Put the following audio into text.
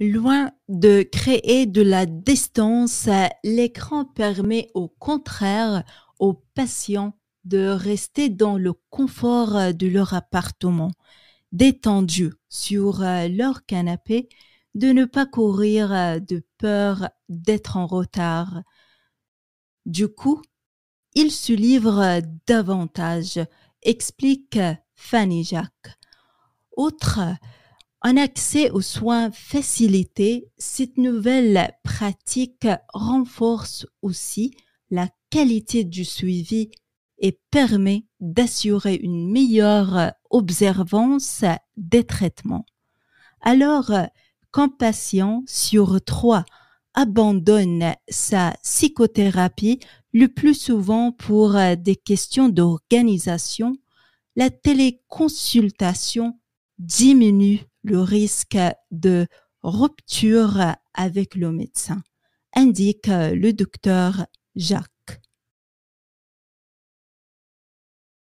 Loin de créer de la distance, l'écran permet au contraire aux patients de rester dans le confort de leur appartement, détendus sur euh, leur canapé, de ne pas courir euh, de peur d'être en retard. Du coup, ils se livrent davantage, explique Fanny Jacques. Autre un accès aux soins facilité, cette nouvelle pratique renforce aussi la qualité du suivi et permet d'assurer une meilleure observance des traitements. Alors qu'un patient sur trois abandonne sa psychothérapie le plus souvent pour des questions d'organisation, la téléconsultation diminue le risque de rupture avec le médecin, indique le docteur Jacques.